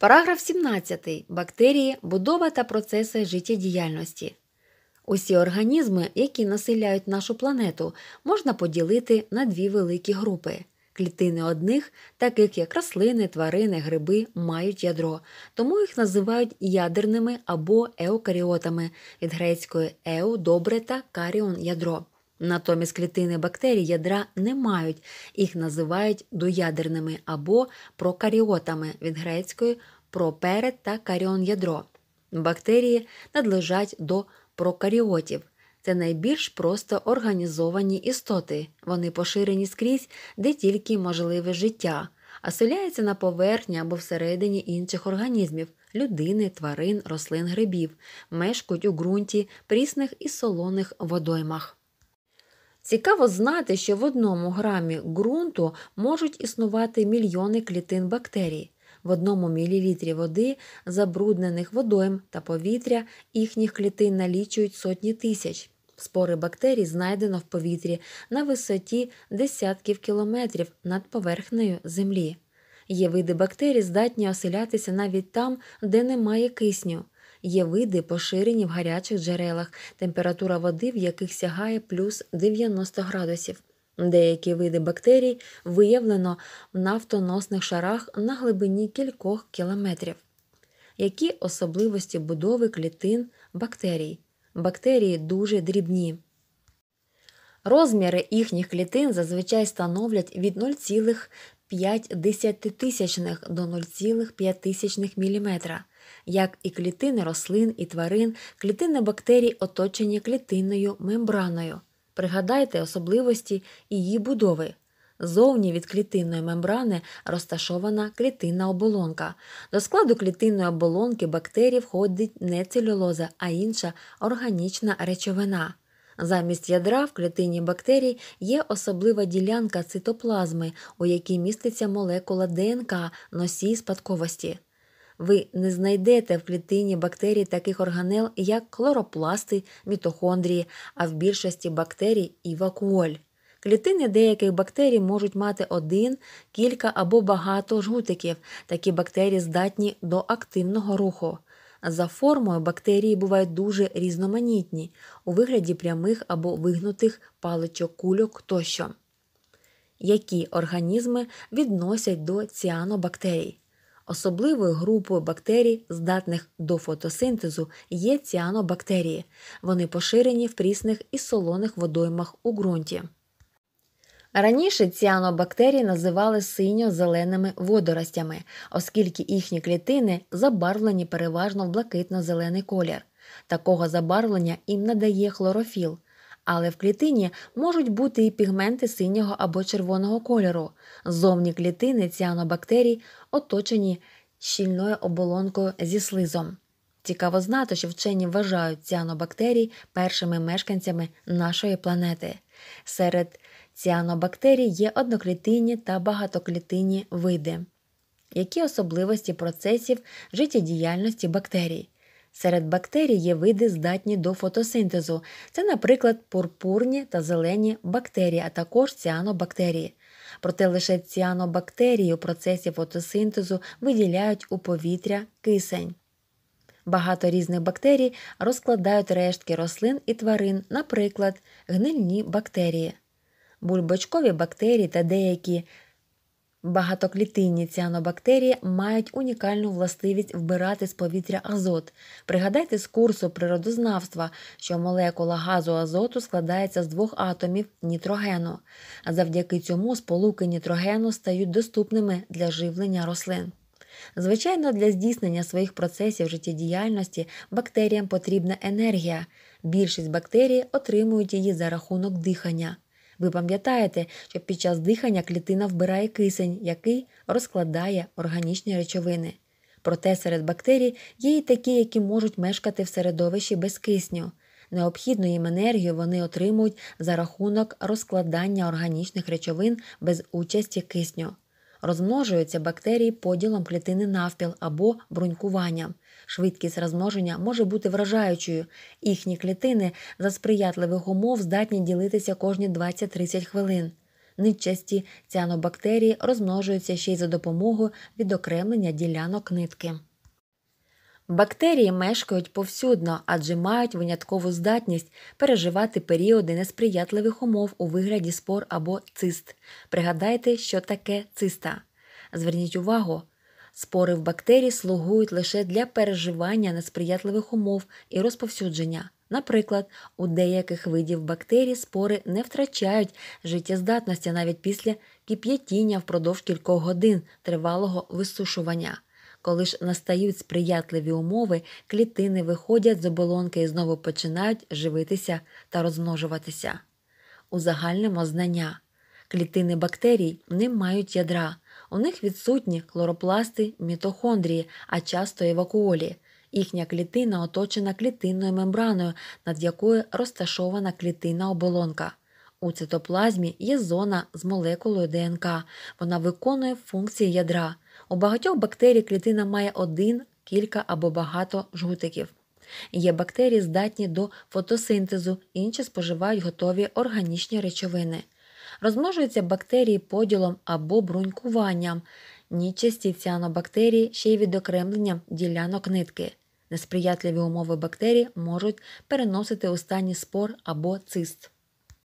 Параграф 17. Бактерії, будова та процеси життєдіяльності. Усі організми, які населяють нашу планету, можна поділити на дві великі групи. Клітини одних, таких як рослини, тварини, гриби, мають ядро, тому їх називають ядерними або еукаріотами від грецької еу добре та каріон ядро. Натомість клітини бактерій ядра не мають, їх називають доядерними або прокаріотами від грецької проперед та каріон ядро. Бактерії надлежать до прокаріотів. Це найбільш просто організовані істоти. Вони поширені скрізь, де тільки можливе життя, а селяються на поверхні або всередині інших організмів людини, тварин, рослин, грибів, мешкають у ґрунті, прісних і солоних водоймах. Цікаво знати, що в одному грамі ґрунту можуть існувати мільйони клітин бактерій, в одному мілілітрі води, забруднених водойм та повітря, їхніх клітин налічують сотні тисяч. Спори бактерій знайдено в повітрі на висоті десятків кілометрів над поверхнею землі. Є види бактерій, здатні оселятися навіть там, де немає кисню. Є види, поширені в гарячих джерелах, температура води, в яких сягає плюс 90 градусів. Деякі види бактерій виявлено в нафтоносних шарах на глибині кількох кілометрів. Які особливості будови клітин бактерій? Бактерії дуже дрібні. Розміри їхніх клітин зазвичай становлять від 0,5 до 0,5 мм. Як і клітини рослин і тварин, клітини бактерій оточені клітинною мембраною. Пригадайте особливості її будови. Зовні від клітинної мембрани розташована клітинна оболонка. До складу клітинної оболонки бактерій входить не целюлоза, а інша органічна речовина. Замість ядра в клітині бактерій є особлива ділянка цитоплазми, у якій міститься молекула ДНК носій спадковості ви не знайдете в клітині бактерій таких органел, як хлоропласти, мітохондрії, а в більшості бактерій і вакуоль. Клітини деяких бактерій можуть мати один, кілька або багато жгутиків. Такі бактерії здатні до активного руху. За формою бактерії бувають дуже різноманітні у вигляді прямих або вигнутих паличок кульок тощо. Які організми відносять до ціанобактерій? Особливою групою бактерій, здатних до фотосинтезу, є ціанобактерії. Вони поширені в прісних і солоних водоймах у ґрунті. Раніше ціанобактерії називали синьо-зеленими водоростями, оскільки їхні клітини забарвлені переважно в блакитно-зелений колір. Такого забарвлення їм надає хлорофіл але в клітині можуть бути і пігменти синього або червоного кольору. Зовні клітини ціанобактерій оточені щільною оболонкою зі слизом. Цікаво знати, що вчені вважають ціанобактерій першими мешканцями нашої планети. Серед ціанобактерій є одноклітинні та багатоклітинні види, які особливості процесів життєдіяльності бактерій. Серед бактерій є види, здатні до фотосинтезу. Це, наприклад, пурпурні та зелені бактерії, а також ціанобактерії. Проте лише ціанобактерії у процесі фотосинтезу виділяють у повітря кисень. Багато різних бактерій розкладають рештки рослин і тварин, наприклад, гнильні бактерії. Бульбочкові бактерії та деякі Багатоклітинні ціанобактерії мають унікальну властивість вбирати з повітря азот. Пригадайте з курсу природознавства, що молекула газу азоту складається з двох атомів нітрогену, а завдяки цьому сполуки нітрогену стають доступними для живлення рослин. Звичайно, для здійснення своїх процесів життєдіяльності бактеріям потрібна енергія. Більшість бактерій отримують її за рахунок дихання. Ви пам'ятаєте, що під час дихання клітина вбирає кисень, який розкладає органічні речовини. Проте серед бактерій є і такі, які можуть мешкати в середовищі без кисню. Необхідну їм енергію вони отримують за рахунок розкладання органічних речовин без участі кисню. Розмножуються бактерії поділом клітини навпіл або брунькуванням. Швидкість розмноження може бути вражаючою. Їхні клітини за сприятливих умов здатні ділитися кожні 20-30 хвилин. Нечасті ціанобактерії розмножуються ще й за допомогою відокремлення ділянок нитки. Бактерії мешкають повсюдно, адже мають виняткову здатність переживати періоди несприятливих умов у вигляді спор або цист. Пригадайте, що таке циста. Зверніть увагу, Спори в бактерій слугують лише для переживання несприятливих умов і розповсюдження. Наприклад, у деяких видів бактерій спори не втрачають життєздатності навіть після кип'ятіння впродовж кількох годин тривалого висушування. Коли ж настають сприятливі умови, клітини виходять з оболонки і знову починають живитися та розмножуватися. Узагальнимо знання клітини бактерій не мають ядра. У них відсутні хлоропласти мітохондрії, а часто і вакуолі. Їхня клітина оточена клітинною мембраною, над якою розташована клітинна оболонка. У цитоплазмі є зона з молекулою ДНК. Вона виконує функції ядра. У багатьох бактерій клітина має один, кілька або багато жгутиків. Є бактерії, здатні до фотосинтезу, інші споживають готові органічні речовини розмножуються бактерії поділом або брунькуванням, нічасті ціанобактерії ще й відокремленням ділянок нитки. Несприятливі умови бактерій можуть переносити останній спор або цист.